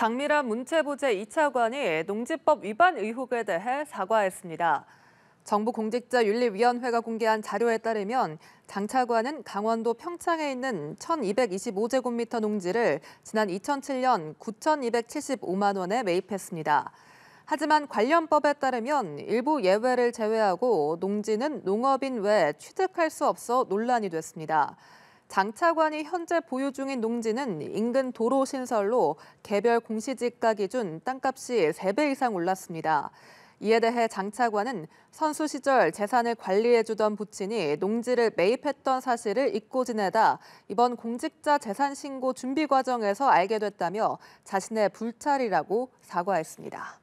장미란 문체부제 2차관이 농지법 위반 의혹에 대해 사과했습니다. 정부공직자윤리위원회가 공개한 자료에 따르면 장 차관은 강원도 평창에 있는 1,225제곱미터 농지를 지난 2007년 9,275만 원에 매입했습니다. 하지만 관련법에 따르면 일부 예외를 제외하고 농지는 농업인 외 취득할 수 없어 논란이 됐습니다. 장차관이 현재 보유 중인 농지는 인근 도로 신설로 개별 공시지가 기준 땅값이 3배 이상 올랐습니다. 이에 대해 장차관은 선수 시절 재산을 관리해주던 부친이 농지를 매입했던 사실을 잊고 지내다 이번 공직자 재산 신고 준비 과정에서 알게 됐다며 자신의 불찰이라고 사과했습니다.